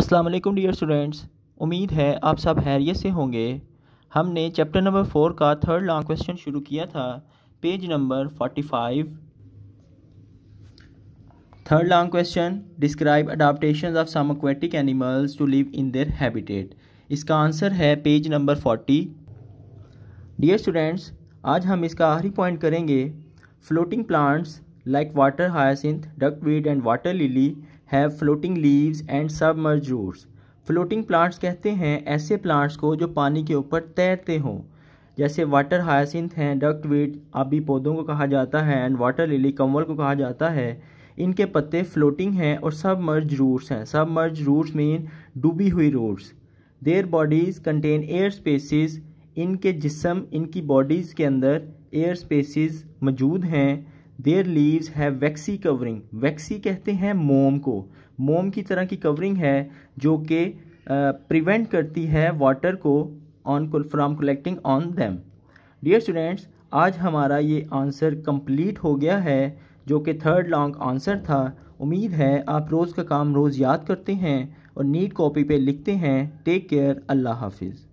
अस्सलाम वालेकुम dear students उम्मीद है आप सब हैरियत से होंगे हमने चैप्टर नंबर फोर का थर्ड लॉन्ग क्वेश्चन शुरू किया था page number forty five third long question describe adaptation of some aquatic animals to live in their habitat इसका आंसर है page number forty dear students आज हम इसका आखिरी पॉइंट करेंगे floating plants like water hyacinth duckweed and water lily have floating leaves and sub submerged floating plants कहते हैं ऐसे प्लांट्स को जो पानी के ऊपर तैरते हों जैसे वाटर हायसिंथ हैं डक्टवीट आबी पौधों को कहा जाता है एंड वाटर लिली कंवल को कहा जाता है इनके पत्ते फ्लोटिंग हैं और सब मर्ज रूट्स हैं सब मर्ज रूट्स मीन डूबी हुई roots their bodies contain air spaces इनके जिसम इनकी बॉडीज़ के अंदर एयर स्पेसिस मौजूद हैं their leaves have waxy covering waxy कहते हैं मोम को मोम की तरह की कवरिंग है जो कि प्रिवेंट करती है वाटर को on from collecting on them dear students आज हमारा ये आंसर कंप्लीट हो गया है जो कि थर्ड लॉन्ग आंसर था उम्मीद है आप रोज़ का काम रोज़ याद करते हैं और नीट कॉपी पे लिखते हैं टेक केयर अल्लाह हाफिज़